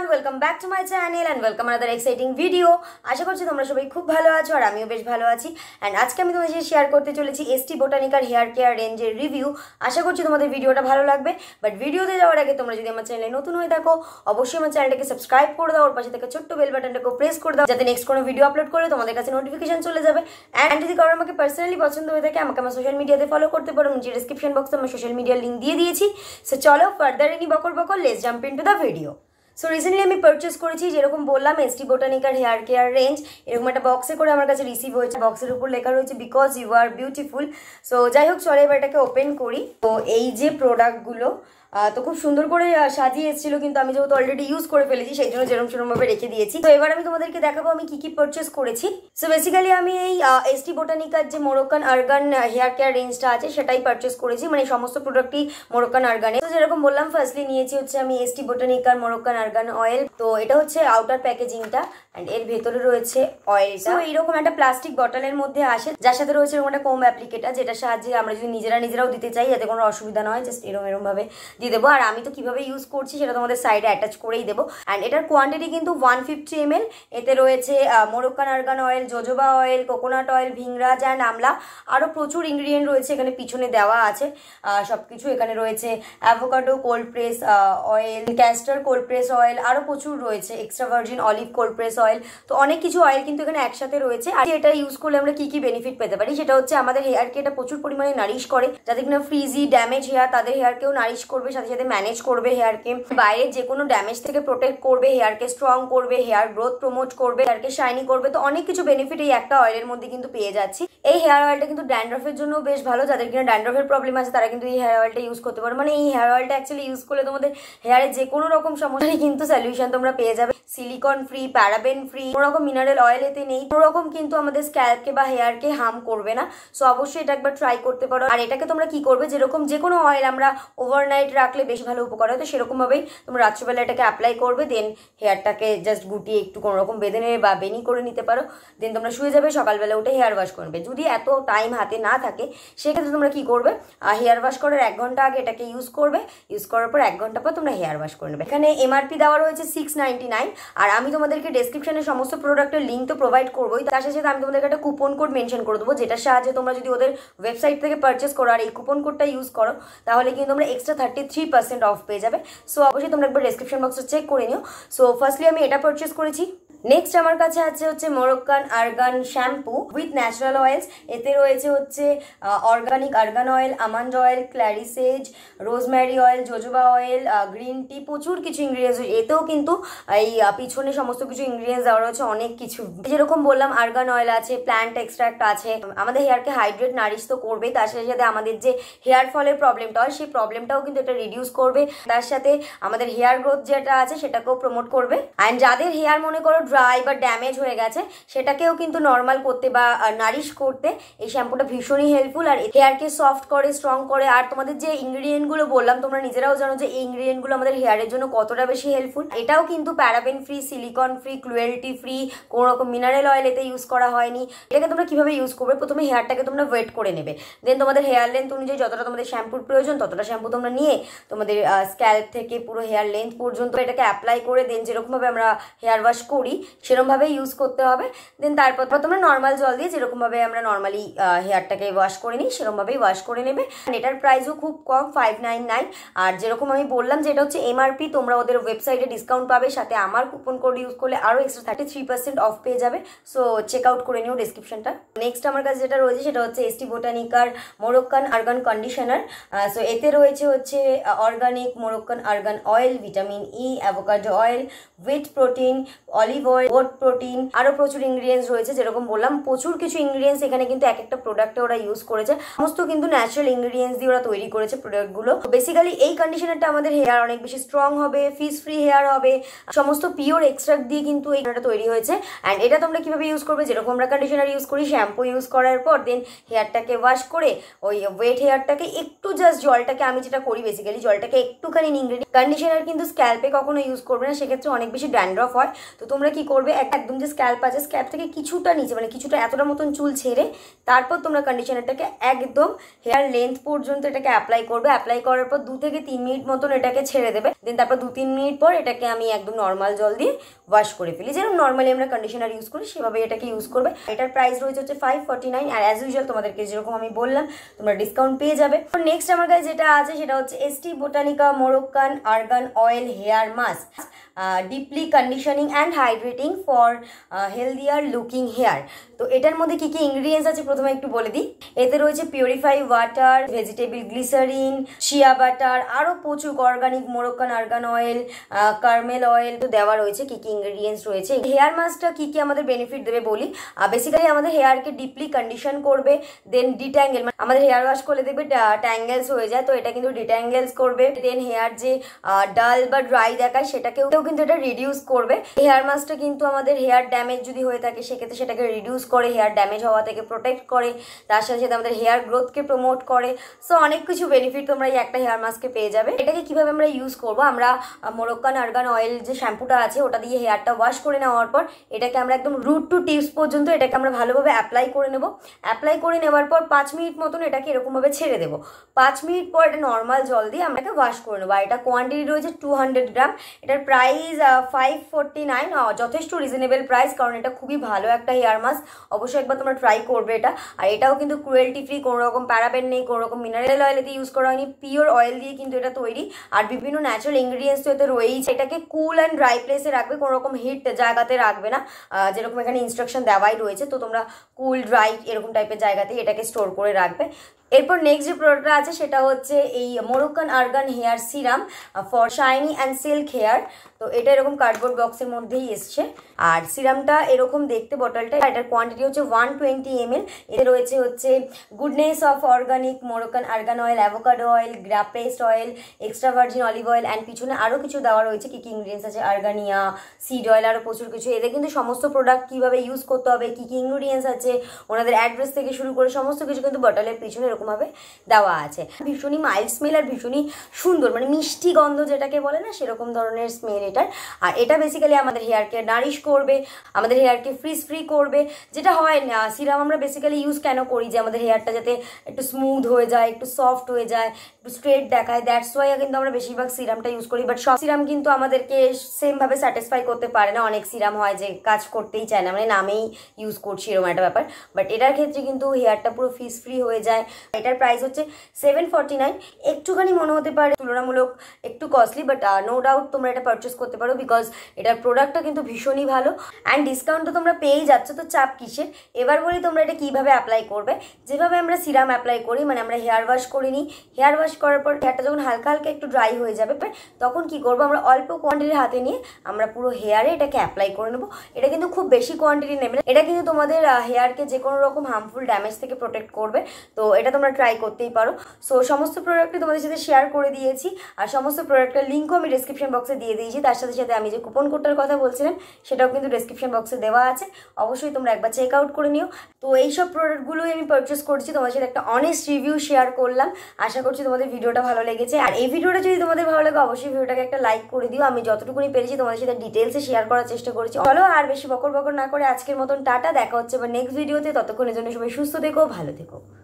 everyone welcome back to my channel and welcome other exciting video আশা করছি তোমরা সবাই খুব ভালো আছো আর আমিও বেশ ভালো আছি অ্যান্ড আজকে আমি তোমাদের শেয়ার করতে চলেছি এসটি বোটানিকার হেয়ার কেয়ার রেঞ্জের রিভিউ আশা করছি তোমাদের ভিডিওটা ভালো লাগবে বাট ভিডিওতে যাওয়ার আগে তোমরা যদি আমার চ্যানেলে নতুন হয়ে থাকো অবশ্যই আমার চ্যানেলটাকে সাবস্ক্রাইব করে দাও ওর পাশে থেকে ছোট্ট বেল বাটনটাকে প্রেস করে দাও যাতে নেক্সট কোনো ভিডিও আপলোড করলে তোমাদের কাছে নোটিফিকেশন চলে যাবে অ্যান্ড যদি কারোর আমাকে পার্সোনালি পছন্দ হয়ে থাকে আমাকে আমার সোশ্যাল মিডিয়াতে ফলো করতে পারো নিজের ডিসক্রিপশন বক্সে আমার সোশ্যাল মিডিয়ার লিঙ্ক দিয়ে দিয়েছি সো চলো ফার্দার এনি বকর বকর less jump into the video so recently আমি পারচেস করেছি যেরকম বললাম এসটি বোটানিকার হেয়ার কেয়ার রেঞ্জ এরকম একটা বক্সে করে আমার কাছে রিসিভ হয়েছে বক্সের উপর লেখা রয়েছে because you are beautiful so যাই হোক চলে এবার এটাকে ওপেন করি তো এই যে প্রোডাক্টগুলো তো খুব সুন্দর করে সাজিয়ে এসেছিল কিন্তু আমি যেহেতু অলরেডি ইউজ করে ফেলেছি সেই জন্য সেরম ভাবে রেখে দিয়েছি তো এবার আমি তোমাদেরকে দেখাবো আমি কি কি পারচেস করেছি সো বেসিক্যালি আমি এই এসটি বোটানিকার যে মোরক্কান আর্গান হেয়ার কেয়ার রেঞ্জটা আছে সেটাই পারচেস করেছি মানে সমস্ত প্রোডাক্টই মোরকান আর্গানে তো যেরকম বললাম ফার্স্টলি নিয়েছি হচ্ছে আমি এসটি বোটানিকার মোরক্কান আর্গান অয়েল তো এটা হচ্ছে আউটার প্যাকেজিংটা অ্যান্ড এর ভেতরে রয়েছে অয়েলটা এইরকম একটা প্লাস্টিক বটলের মধ্যে আসে যার সাথে রয়েছে এরকম একটা কোম অ্যাপ্লিকেটার যেটা সাহায্যে আমরা যদি নিজেরা নিজেরাও দিতে চাই যাতে কোনো অসুবিধা না হয় জাস্ট এরকম এরকমভাবে দিয়ে দেবো আর আমি তো কীভাবে ইউজ করছি সেটা তোমাদের সাইডে অ্যাটাচ করেই দেবো অ্যান্ড এটার কোয়ান্টিটি কিন্তু ওয়ান ফিফটি এমএল এতে রয়েছে Moroccan argan oil jojoba oil coconut oil bhringraj and amla আরও প্রচুর ইনগ্রিডিয়েন্ট রয়েছে এখানে পিছনে দেওয়া আছে সব কিছু এখানে রয়েছে avocado cold press oil castor cold press oil আরও প্রচুর রয়েছে extra virgin olive cold press oil তো অনেক কিছু অয়েল কিন্তু এখানে একসাথে রয়েছে আর এটা ইউজ করলে আমরা কী কী বেনিফিট পেতে পারি সেটা হচ্ছে আমাদের হেয়ারকে এটা প্রচুর পরিমাণে নারিশ করে যাদের কিনা ফ্রিজি ড্যামেজ হেয়ার তাদের হেয়ারকেও নারিশ করবে করবে সাথে সাথে ম্যানেজ করবে হেয়ারকে বাইরে যে কোনো ড্যামেজ থেকে প্রোটেক্ট করবে হেয়ারকে স্ট্রং করবে হেয়ার গ্রোথ প্রমোট করবে হেয়ারকে শাইনি করবে তো অনেক কিছু বেনিফিট এই একটা অয়েলের মধ্যে কিন্তু পেয়ে যাচ্ছি এই হেয়ার অয়েলটা কিন্তু ড্যান্ড্রফের জন্য বেশ ভালো যাদের কিনা ড্যান্ড্রফের প্রবলেম আছে তারা কিন্তু এই হেয়ার অয়েলটা ইউজ করতে পারো মানে এই হেয়ার অয়েলটা অ্যাকচুয়ালি ইউজ করলে তোমাদের হেয়ারে যে কোনো রকম সমস্যা কিন্তু সলিউশন তোমরা পেয়ে যাবে সিলিকন ফ্রি প্যারাবেন ফ্রি কোনো রকম মিনারেল অয়েল এতে নেই কোনো রকম কিন্তু আমাদের স্ক্যাল্পকে বা হেয়ারকে হার্ম করবে না সো অবশ্যই এটা একবার ট্রাই করতে পারো আর এটাকে তোমরা কি করবে যেরকম যে কোনো অয়েল আমরা ওভারনাইট রাখলে বেশ ভালো উপকার হয় তো সেরকমভাবেই তোমরা রাত্রিবেলা এটাকে অ্যাপ্লাই করবে দেন হেয়ারটাকে জাস্ট গুটিয়ে একটু কোনোরকম বেঁধে নেবে বা বেনি করে নিতে পারো দেন তোমরা শুয়ে যাবে সকালবেলা উঠে হেয়ার ওয়াশ করবে যদি এত টাইম হাতে না থাকে সেক্ষেত্রে তোমরা কি করবে হেয়ার ওয়াশ করার এক ঘন্টা আগে এটাকে ইউজ করবে ইউজ করার পর এক ঘন্টা পর তোমরা হেয়ার ওয়াশ করে নেবে এখানে এমআরপি দেওয়া রয়েছে সিক্স আর আমি তোমাদেরকে ডেসক্রিপশনে সমস্ত প্রোডাক্টের লিঙ্ক তো প্রোভাইড করবোই তার সাথে আমি তোমাদেরকে একটা কুপন কোড মেনশন করে দেবো যেটার সাহায্যে তোমরা যদি ওদের ওয়েবসাইট থেকে পারচেস করো আর এই কুপন কোডটা ইউজ করো তাহলে কিন্তু তোমরা extra thirty three percent off পেয়ে যাবে সো অবশ্যই তোমরা একবার ডেসক্রিপশন বক্সে চেক করে নিও সো ফার্স্টলি আমি এটা পারচেস করেছি নেক্সট আমার কাছে আছে হচ্ছে Moroccan argan shampoo with natural oils এতে রয়েছে হচ্ছে organic argan oil almond oil clary sage rosemary oil jojoba oil green tea প্রচুর কিছু ইনগ্রিডিয়েন্টস এতেও কিন্তু এই পিছনে সমস্ত কিছু ইনগ্রিডিয়েন্টস দেওয়া রয়েছে অনেক কিছু যেরকম বললাম আর্গান অয়েল আছে প্ল্যান্ট এক্সট্রাক্ট আছে আমাদের হেয়ারকে হাইড্রেট নারিশ তো করবেই তার সাথে সাথে আমাদের যে হেয়ার ফলের প্রবলেমটা হয় সেই প্রবলেমটাও কিন্তু এটা রিডিউস করবে তার সাথে আমাদের হেয়ার গ্রোথ যেটা আছে সেটাকেও প্রমোট করবে অ্যান্ড যাদের হেয়ার মনে করো ড্রাই বা ড্যামেজ হয়ে গেছে সেটাকেও কিন্তু নর্মাল করতে বা নারিশ করতে এই শ্যাম্পুটা ভীষণই হেল্পফুল আর হেয়ারকে সফট করে স্ট্রং করে আর তোমাদের যে ইনগ্রিডিয়েন্টগুলো বললাম তোমরা নিজেরাও জানো যে এই ইনগ্রিডিয়েন্টগুলো আমাদের হেয়ারের জন্য কতটা বেশি হেল্পফুল এটাও কিন্তু paraben free silicone free cruelty free কোনো রকম মিনারেল অয়েল এতে ইউজ করা হয়নি এটাকে তোমরা কীভাবে ইউজ করবে প্রথমে হেয়ারটাকে তোমরা ওয়েট করে নেবে দেন তোমাদের হেয়ার লেন্থ অনুযায়ী যতটা তোমাদের শ্যাম্পুর প্রয়োজন ততটা শ্যাম্পু তোমরা নিয়ে তোমাদের স্ক্যাল্প থেকে পুরো হেয়ার লেন্থ পর্যন্ত এটাকে অ্যাপ্লাই করে দেন যেরকমভাবে আমরা হেয়ার ওয়াশ করি সেরমভাবে ইউজ করতে হবে দেন তারপর তোমরা নর্মাল জল দিয়ে যেরকমভাবে আমরা নর্মালি হেয়ারটাকে ওয়াশ করে নিই সেরমভাবেই ওয়াশ করে নেবে এটার প্রাইসও খুব কম ফাইভ নাইন নাইন আর যেরকম আমি বললাম যেটা হচ্ছে এমআরপি তোমরা ওদের ওয়েবসাইটে ডিসকাউন্ট পাবে সাথে আমার কুপন কোড ইউজ করলে আরও extra thirty three percent off পেয়ে যাবে সো চেক আউট করে নিও ডিসক্রিপশনটা নেক্সট আমার কাছে যেটা রয়েছে সেটা হচ্ছে এসটি বোটানিকার মোরক্কান আর্গান কন্ডিশনার সো এতে রয়েছে হচ্ছে organic Moroccan argan oil vitamin E avocado oil with protein olive oil oat protein আরো প্রচুর ইনগ্রিডিয়েন্টস রয়েছে যেরকম বললাম প্রচুর কিছু ইনগ্রিডিয়েন্টস এখানে কিন্তু এক একটা প্রোডাক্টে ওরা ইউজ করেছে সমস্ত কিন্তু ন্যাচারাল ইনগ্রিডিয়েন্টস দিয়ে ওরা তৈরি করেছে প্রোডাক্টগুলো বেসিক্যালি এই কন্ডিশনারটা আমাদের হেয়ার অনেক বেশি স্ট্রং হবে ফিস ফ্রি হেয়ার হবে সমস্ত পিওর এক্সট্রাক্ট দিয়ে কিন্তু এইটা তৈরি হয়েছে অ্যান্ড এটা তোমরা কিভাবে ইউজ করবে যেরকম আমরা কন্ডিশনার ইউজ করি শ্যাম্পু ইউজ করার পর দেন হেয়ারটাকে ওয়াশ করে ওই ওয়েট হেয়ারটাকে একটু জাস্ট জলটাকে আমি যেটা করি বেসিক্যালি জলটাকে একটুখানি ইনগ্রিডিয়েন্ট কন্ডিশনার কিন্তু স্ক্যাল্পে কখনো ইউজ করবে না সেক্ষেত্রে অনেক বেশি ড্যান্ড্রফ হয় তো তোমরা কি কি করবে একদম যে স্ক্যাল্প আছে স্ক্যাল্প থেকে কিছুটা নিচে মানে কিছুটা এতটা মতন চুল ছেড়ে তারপর তোমরা কন্ডিশনারটাকে একদম হেয়ার লেন্থ পর্যন্ত এটাকে অ্যাপ্লাই করবে অ্যাপ্লাই করার পর দু থেকে তিন মিনিট মতন এটাকে ছেড়ে দেবে দেন তারপর দু তিন মিনিট পর এটাকে আমি একদম নর্মাল জল দিয়ে ওয়াশ করে ফেলি যেরকম নর্মালি আমরা কন্ডিশনার ইউজ করি সেভাবে এটাকে ইউজ করবে এটার প্রাইস রয়েছে হচ্ছে ফাইভ ফর্টি নাইন আর অ্যাজ ইউজুয়াল তোমাদেরকে যেরকম আমি বললাম তোমরা ডিসকাউন্ট পেয়ে যাবে নেক্সট আমার কাছে যেটা আছে সেটা হচ্ছে ST Botanica Moroccan argan oil hair mask deeply conditioning and hydrate treating for healthier looking hair তো এটার মধ্যে কী কী ইনগ্রিডিয়েন্টস আছে প্রথমে একটু বলে দিই এতে রয়েছে purify water vegetable glycerin shea butter আরও প্রচুর organic Moroccan argan oil caramel oil তো দেওয়া রয়েছে কী কী ইনগ্রিডিয়েন্টস রয়েছে হেয়ার মাস্কটা কী কী আমাদের বেনিফিট দেবে বলি বেসিক্যালি আমাদের হেয়ারকে ডিপলি কন্ডিশন করবে দেন ডিট্যাঙ্গেল মানে আমাদের হেয়ার ওয়াশ করলে দেখবে ট্যাঙ্গেলস হয়ে যায় তো এটা কিন্তু ডিট্যাঙ্গেলস করবে দেন হেয়ার যে ডাল বা ড্রাই দেখায় সেটাকেও কিন্তু এটা রিডিউস করবে হেয়ার মাস্ক মাস্কটা কিন্তু আমাদের হেয়ার ড্যামেজ যদি হয়ে থাকে সেক্ষেত্রে সেটাকে রিডিউস করে হেয়ার ড্যামেজ হওয়া থেকে প্রোটেক্ট করে তার সাথে সাথে আমাদের হেয়ার গ্রোথকে প্রমোট করে সো অনেক কিছু বেনিফিট তোমরা এই একটা হেয়ার মাস্কে পেয়ে যাবে এটাকে কিভাবে আমরা ইউজ করব আমরা মোরক্কান আর্গান অয়েল যে শ্যাম্পুটা আছে ওটা দিয়ে হেয়ারটা ওয়াশ করে নেওয়ার পর এটাকে আমরা একদম রুট টু টিপস পর্যন্ত এটাকে আমরা ভালোভাবে অ্যাপ্লাই করে নেব অ্যাপ্লাই করে নেওয়ার পর পাঁচ মিনিট মতন এটাকে এরকমভাবে ছেড়ে দেবো পাঁচ মিনিট পর এটা নর্মাল জল দিয়ে আমরা এটা ওয়াশ করে নেবো আর এটা কোয়ান্টিটি রয়েছে টু হান্ড্রেড গ্রাম এটার প্রাইস ফাইভ ফোরটি নাইন যথেষ্ট রিজনেবল প্রাইস কারণ এটা খুবই ভালো একটা হেয়ার মাস্ক অবশ্যই একবার তোমরা ট্রাই করবে এটা আর এটাও কিন্তু ক্রুয়েলটি ফ্রি কোনো রকম প্যারাবেন নেই কোনো রকম মিনারেল দিয়ে ইউজ করা হয়নি পিওর অয়েল দিয়ে কিন্তু এটা তৈরি আর বিভিন্ন ন্যাচারাল ইনগ্রিডিয়েন্টস তো এতে রয়েইছে এটাকে কুল অ্যান্ড ড্রাই প্লেসে রাখবে কোনো রকম হিট জায়গাতে রাখবে না যেরকম এখানে ইনস্ট্রাকশন দেওয়াই রয়েছে তো তোমরা কুল ড্রাই এরকম টাইপের জায়গাতে এটাকে স্টোর করে রাখবে এরপর নেক্সট যে প্রোডাক্টটা আছে সেটা হচ্ছে এই Moroccan argan hair serum for shiny and silk hair তো এটা এরকম কার্ডবোর্ড বক্সের মধ্যেই এসছে আর সিরামটা এরকম দেখতে বটলটা এটার কোয়ান্টিটি হচ্ছে ওয়ান টোয়েন্টি এম এল এতে রয়েছে হচ্ছে goodness of organic Moroccan argan oil avocado oil grapeseed oil extra virgin olive oil and পিছনে আরও কিছু দেওয়া রয়েছে কী কী ইনগ্রিডিয়েন্টস আছে আর্গানিয়া সিড অয়েল আরও প্রচুর কিছু এদের কিন্তু সমস্ত প্রোডাক্ট কীভাবে ইউজ করতে হবে কী কী ইনগ্রিডিয়েন্টস আছে ওনাদের অ্যাড্রেস থেকে শুরু করে সমস্ত কিছু কিন্তু বটলের পিছনে এরকমভাবে দেওয়া আছে ভীষণই মাইল্ড স্মেল আর ভীষণই সুন্দর মানে মিষ্টি গন্ধ যেটাকে বলে না সেরকম ধরনের স্মেল এটার আর এটা বেসিক্যালি আমাদের হেয়ারকে নারিশ করবে আমাদের হেয়ারকে ফ্রিজ ফ্রি করবে যেটা হয় না সিরাম আমরা বেসিক্যালি ইউজ কেন করি যে আমাদের হেয়ারটা যাতে একটু স্মুথ হয়ে যায় একটু সফট হয়ে যায় একটু স্ট্রেট দেখায় দ্যাটস ওয়াই কিন্তু আমরা বেশিরভাগ সিরামটা ইউজ করি বাট সব সিরাম কিন্তু আমাদেরকে সেমভাবে স্যাটিসফাই করতে পারে না অনেক সিরাম হয় যে কাজ করতেই চায় না মানে নামেই ইউজ করছি এরকম একটা ব্যাপার বাট এটার ক্ষেত্রে কিন্তু হেয়ারটা পুরো ফিস ফ্রি হয়ে যায় এটার প্রাইস হচ্ছে সেভেন ফর্টি নাইন একটুখানি মনে হতে পারে তুলনামূলক একটু কস্টলি বাট নো ডাউট তোমরা এটা পারচেস করতে পারো বিকজ এটার প্রোডাক্টটা কিন্তু ভীষণই ভালো অ্যান্ড ডিসকাউন্ট তো তোমরা পেয়েই যাচ্ছ তো চাপ কিসের এবার বলি তোমরা এটা কীভাবে অ্যাপ্লাই করবে যেভাবে আমরা সিরাম অ্যাপ্লাই করি মানে আমরা হেয়ার ওয়াশ করে নিই হেয়ার ওয়াশ করার পর হেয়ারটা যখন হালকা হালকা একটু ড্রাই হয়ে যাবে তখন কি করব আমরা অল্প কোয়ান্টিটির হাতে নিয়ে আমরা পুরো হেয়ারে এটাকে অ্যাপ্লাই করে নেবো এটা কিন্তু খুব বেশি কোয়ান্টিটি নেবে এটা কিন্তু তোমাদের হেয়ারকে যে কোনো রকম হার্মফুল ড্যামেজ থেকে প্রোটেক্ট করবে তো এটা তোমরা ট্রাই করতেই পারো সো সমস্ত প্রোডাক্টই তোমাদের সাথে শেয়ার করে দিয়েছি আর সমস্ত প্রোডাক্টের লিঙ্কও আমি ডিসক্রিপশন বক্সে দিয়ে দিয়েছি তার সাথে সাথে আমি যে কুপন কোডটার কথা বলছিলাম সেটাও কিন্তু ডিসক্রিপশন বক্সে দেওয়া আছে অবশ্যই তোমরা একবার চেক আউট করে নিও তো এইসব প্রোডাক্টগুলোই আমি পারচেস করছি তোমাদের সাথে একটা অনেস্ট রিভিউ শেয়ার করলাম আশা করছি তোমাদের ভিডিওটা ভালো লেগেছে আর এই ভিডিওটা যদি তোমাদের ভালো লাগে অবশ্যই ভিডিওটাকে একটা লাইক করে দিও আমি যতটুকুনি পেরেছি তোমাদের সাথে ডিটেলসে শেয়ার করার চেষ্টা করেছি চলো আর বেশি বকর বকর না করে আজকের মতন টাটা দেখা হচ্ছে বা নেক্সট ভিডিওতে ততক্ষণের জন্য সবাই সুস্থ থেকো ভালো থেকো